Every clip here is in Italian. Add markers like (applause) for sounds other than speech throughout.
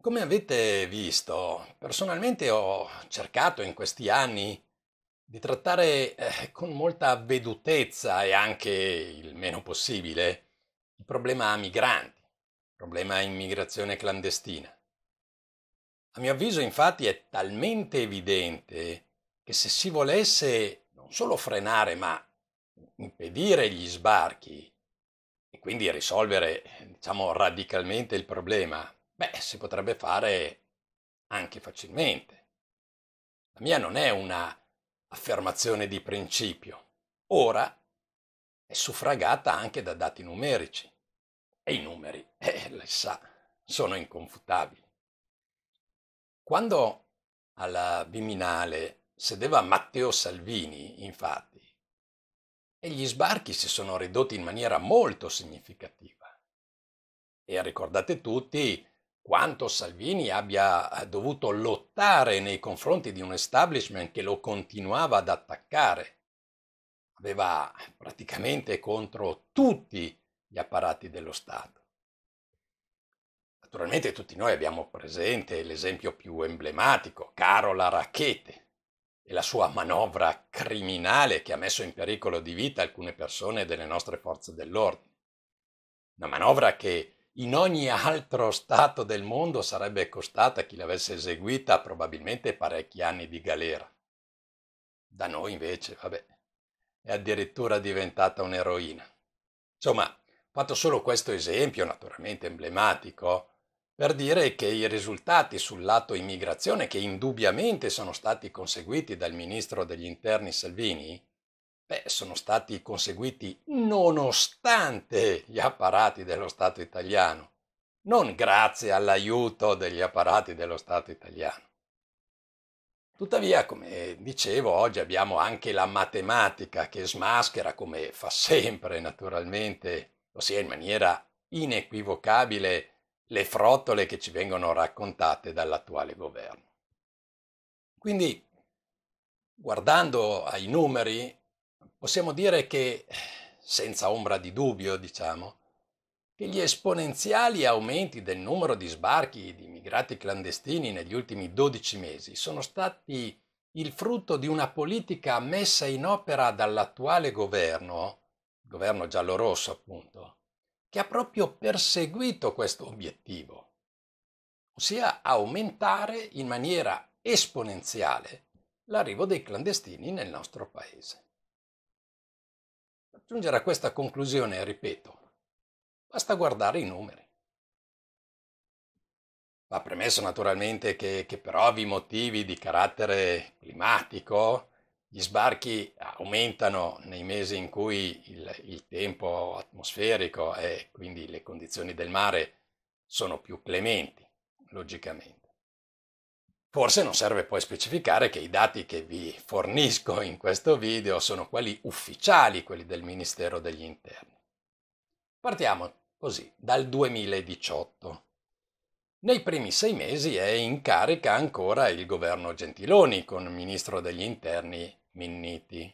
Come avete visto, personalmente ho cercato in questi anni di trattare eh, con molta vedutezza e anche il meno possibile il problema migranti, il problema immigrazione clandestina. A mio avviso infatti è talmente evidente che se si volesse non solo frenare ma impedire gli sbarchi e quindi risolvere diciamo radicalmente il problema, Beh, si potrebbe fare anche facilmente. La mia non è una affermazione di principio. Ora è suffragata anche da dati numerici. E i numeri, (laughs) eh, lei sa, sono inconfutabili. Quando alla Biminale sedeva Matteo Salvini, infatti, e gli sbarchi si sono ridotti in maniera molto significativa. E ricordate tutti quanto Salvini abbia eh, dovuto lottare nei confronti di un establishment che lo continuava ad attaccare. Aveva praticamente contro tutti gli apparati dello Stato. Naturalmente tutti noi abbiamo presente l'esempio più emblematico, Carola Racchete, e la sua manovra criminale che ha messo in pericolo di vita alcune persone delle nostre forze dell'ordine. Una manovra che in ogni altro stato del mondo sarebbe costata a chi l'avesse eseguita probabilmente parecchi anni di galera. Da noi invece, vabbè, è addirittura diventata un'eroina. Insomma, fatto solo questo esempio, naturalmente emblematico, per dire che i risultati sul lato immigrazione che indubbiamente sono stati conseguiti dal ministro degli interni Salvini beh, sono stati conseguiti nonostante gli apparati dello Stato italiano, non grazie all'aiuto degli apparati dello Stato italiano. Tuttavia, come dicevo, oggi abbiamo anche la matematica che smaschera, come fa sempre naturalmente, ossia in maniera inequivocabile, le frottole che ci vengono raccontate dall'attuale governo. Quindi, guardando ai numeri, possiamo dire che, senza ombra di dubbio, diciamo, che gli esponenziali aumenti del numero di sbarchi di immigrati clandestini negli ultimi 12 mesi sono stati il frutto di una politica messa in opera dall'attuale governo, il governo giallorosso appunto, che ha proprio perseguito questo obiettivo, ossia aumentare in maniera esponenziale l'arrivo dei clandestini nel nostro paese. Per giungere a questa conclusione, ripeto, basta guardare i numeri. Va premesso naturalmente che, che per ovvi motivi di carattere climatico gli sbarchi aumentano nei mesi in cui il, il tempo atmosferico e quindi le condizioni del mare sono più clementi, logicamente. Forse non serve poi specificare che i dati che vi fornisco in questo video sono quelli ufficiali, quelli del Ministero degli Interni. Partiamo così, dal 2018. Nei primi sei mesi è in carica ancora il governo Gentiloni con il ministro degli interni Minniti.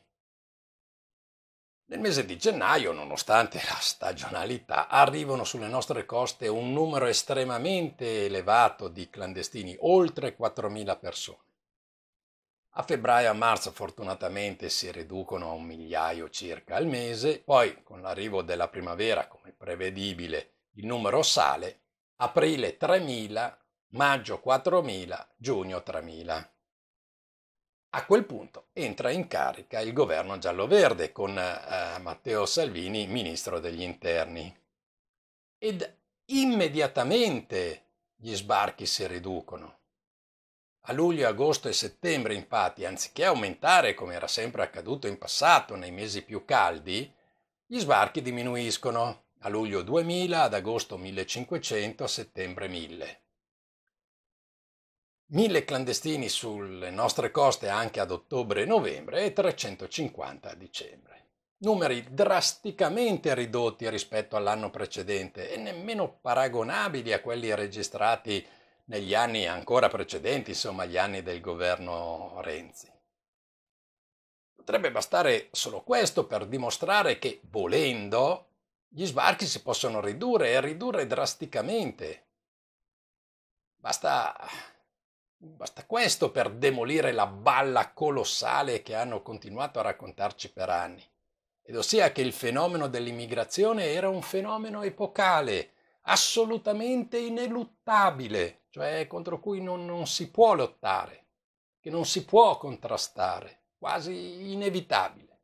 Nel mese di gennaio, nonostante la stagionalità, arrivano sulle nostre coste un numero estremamente elevato di clandestini, oltre 4.000 persone. A febbraio e a marzo fortunatamente si riducono a un migliaio circa al mese, poi con l'arrivo della primavera, come prevedibile, il numero sale, aprile 3.000, maggio 4.000, giugno 3.000. A quel punto entra in carica il governo giallo-verde con eh, Matteo Salvini ministro degli interni. Ed immediatamente gli sbarchi si riducono. A luglio, agosto e settembre, infatti, anziché aumentare come era sempre accaduto in passato nei mesi più caldi, gli sbarchi diminuiscono. A luglio 2000, ad agosto 1500, a settembre 1000. 1000 clandestini sulle nostre coste anche ad ottobre e novembre e 350 a dicembre. Numeri drasticamente ridotti rispetto all'anno precedente e nemmeno paragonabili a quelli registrati negli anni ancora precedenti, insomma gli anni del governo Renzi. Potrebbe bastare solo questo per dimostrare che, volendo, gli sbarchi si possono ridurre e ridurre drasticamente. Basta Basta questo per demolire la balla colossale che hanno continuato a raccontarci per anni. Ed ossia che il fenomeno dell'immigrazione era un fenomeno epocale, assolutamente ineluttabile, cioè contro cui non, non si può lottare, che non si può contrastare, quasi inevitabile.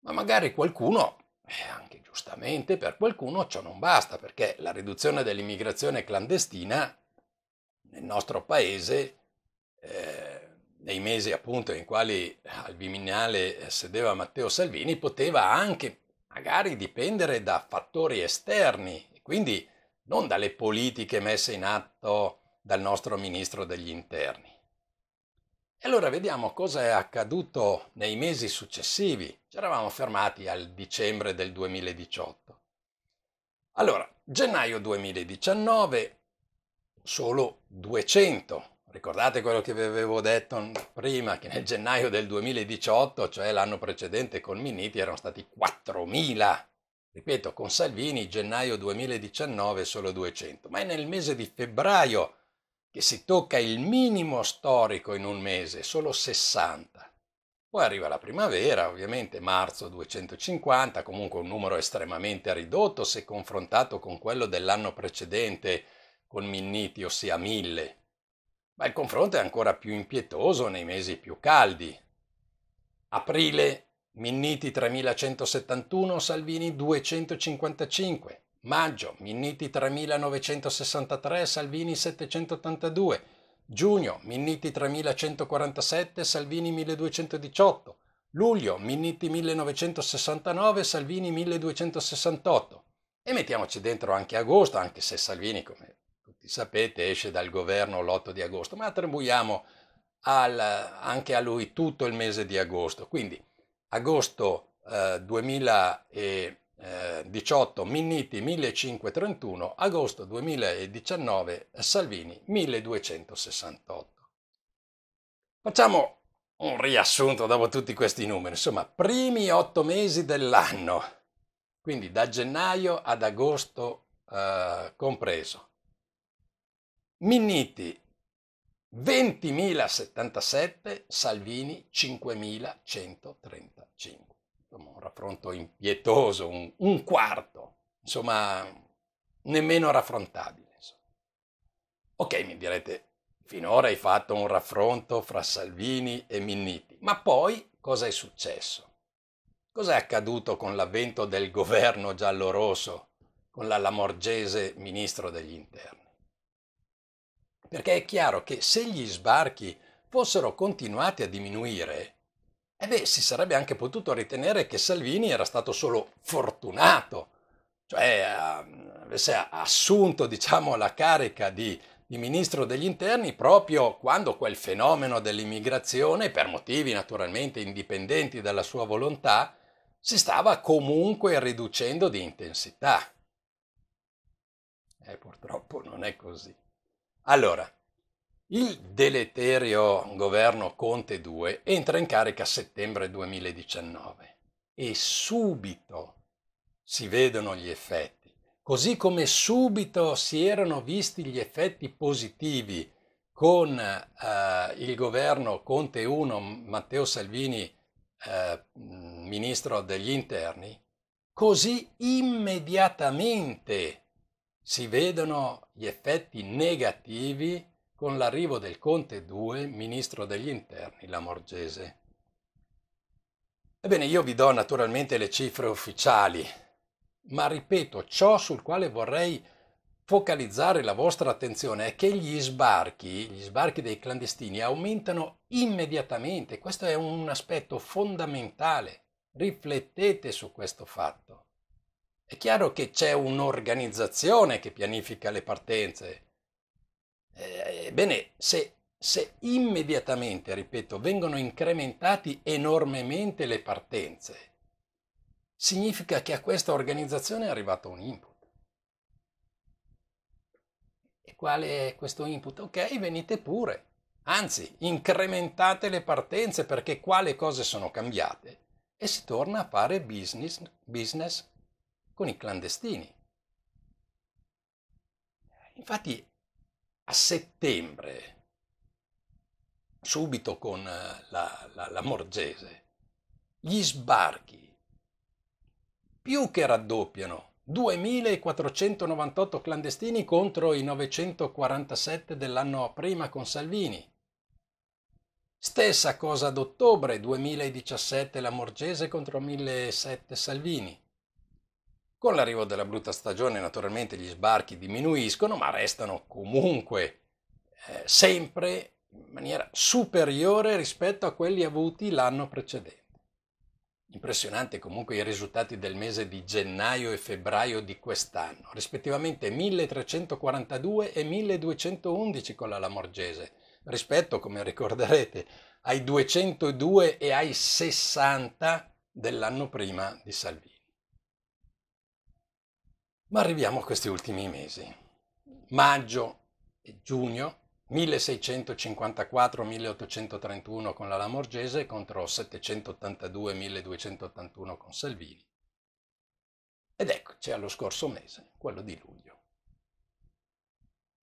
Ma magari qualcuno, eh, anche giustamente per qualcuno, ciò non basta, perché la riduzione dell'immigrazione clandestina nel nostro paese, eh, nei mesi appunto in quali al Viminale eh, sedeva Matteo Salvini, poteva anche magari dipendere da fattori esterni, quindi non dalle politiche messe in atto dal nostro ministro degli interni. E allora vediamo cosa è accaduto nei mesi successivi. Ci eravamo fermati al dicembre del 2018. Allora, gennaio 2019 solo 200. Ricordate quello che vi avevo detto prima, che nel gennaio del 2018, cioè l'anno precedente con Miniti, erano stati 4.000. Ripeto, con Salvini gennaio 2019 solo 200. Ma è nel mese di febbraio che si tocca il minimo storico in un mese, solo 60. Poi arriva la primavera, ovviamente marzo 250, comunque un numero estremamente ridotto se confrontato con quello dell'anno precedente con minniti, ossia mille, ma il confronto è ancora più impietoso nei mesi più caldi. Aprile Minniti 3171, Salvini 255. Maggio Minniti 3963, Salvini 782. Giugno Minniti 3147, Salvini 1218. Luglio Minniti 1969, Salvini 1268. E mettiamoci dentro anche agosto, anche se Salvini, come sapete, esce dal governo l'8 di agosto, ma attribuiamo al, anche a lui tutto il mese di agosto. Quindi agosto eh, 2018 Minniti 1531, agosto 2019 Salvini 1268. Facciamo un riassunto dopo tutti questi numeri, insomma, primi otto mesi dell'anno, quindi da gennaio ad agosto eh, compreso. Minniti 20.077, Salvini 5.135. Insomma, un raffronto impietoso, un, un quarto, insomma, nemmeno raffrontabile. Insomma. Ok, mi direte, finora hai fatto un raffronto fra Salvini e Minniti, ma poi cosa è successo? Cos'è accaduto con l'avvento del governo giallo-rosso, con la Lamorgese ministro degli interni? perché è chiaro che se gli sbarchi fossero continuati a diminuire, eh beh, si sarebbe anche potuto ritenere che Salvini era stato solo fortunato, cioè ehm, avesse assunto diciamo, la carica di, di ministro degli interni proprio quando quel fenomeno dell'immigrazione, per motivi naturalmente indipendenti dalla sua volontà, si stava comunque riducendo di intensità. E eh, purtroppo non è così. Allora, il deleterio governo Conte 2 entra in carica a settembre 2019 e subito si vedono gli effetti, così come subito si erano visti gli effetti positivi con eh, il governo Conte 1, Matteo Salvini, eh, ministro degli interni, così immediatamente si vedono gli effetti negativi con l'arrivo del Conte 2, ministro degli interni la Morgese. Ebbene, io vi do naturalmente le cifre ufficiali, ma ripeto, ciò sul quale vorrei focalizzare la vostra attenzione è che gli sbarchi, gli sbarchi dei clandestini aumentano immediatamente. Questo è un aspetto fondamentale. Riflettete su questo fatto. È chiaro che c'è un'organizzazione che pianifica le partenze. Ebbene, eh, se, se immediatamente, ripeto, vengono incrementati enormemente le partenze, significa che a questa organizzazione è arrivato un input. E quale è questo input? Ok, venite pure. Anzi, incrementate le partenze perché qua le cose sono cambiate e si torna a fare business, business con i clandestini. Infatti a settembre, subito con eh, la, la, la Morgese, gli sbarchi più che raddoppiano 2.498 clandestini contro i 947 dell'anno prima con Salvini. Stessa cosa ad ottobre 2017 la Morgese contro 1.700 Salvini. Con l'arrivo della brutta stagione naturalmente gli sbarchi diminuiscono, ma restano comunque eh, sempre in maniera superiore rispetto a quelli avuti l'anno precedente. Impressionante comunque i risultati del mese di gennaio e febbraio di quest'anno, rispettivamente 1342 e 1211 con la Lamorgese, rispetto, come ricorderete, ai 202 e ai 60 dell'anno prima di Salvini. Ma arriviamo a questi ultimi mesi. Maggio e giugno 1654-1831 con la Lamorgese contro 782-1281 con Salvini. Ed eccoci allo scorso mese, quello di luglio.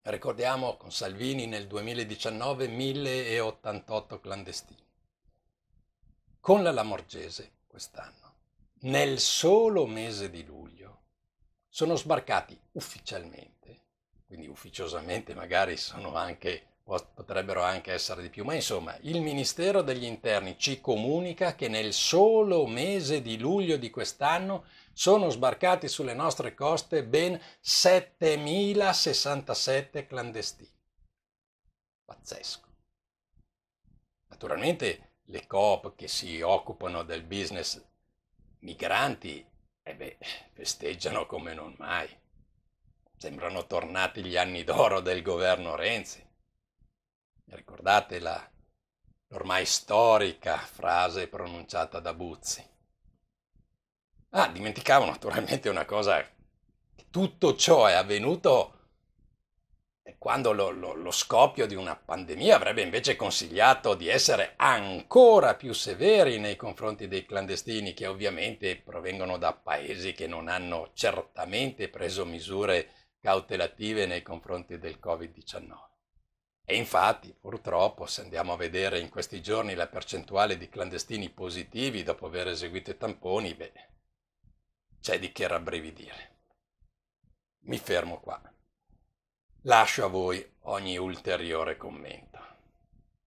Ricordiamo con Salvini nel 2019 1088 clandestini. Con la Lamorgese quest'anno, nel solo mese di luglio, sono sbarcati ufficialmente, quindi ufficiosamente magari sono anche, potrebbero anche essere di più, ma insomma il Ministero degli Interni ci comunica che nel solo mese di luglio di quest'anno sono sbarcati sulle nostre coste ben 7.067 clandestini. Pazzesco. Naturalmente le coop che si occupano del business migranti e eh beh, festeggiano come non mai. Sembrano tornati gli anni d'oro del governo Renzi. Ricordate la, ormai storica frase pronunciata da Buzzi. Ah, dimenticavo naturalmente una cosa. Tutto ciò è avvenuto quando lo, lo, lo, scoppio di una pandemia avrebbe invece consigliato di essere ancora più severi nei confronti dei clandestini che ovviamente provengono da paesi che non hanno certamente preso misure cautelative nei confronti del Covid-19. E infatti, purtroppo, se andiamo a vedere in questi giorni la percentuale di clandestini positivi dopo aver eseguito i tamponi, beh, c'è di che rabbrividire. Mi fermo qua. Lascio a voi ogni ulteriore commento.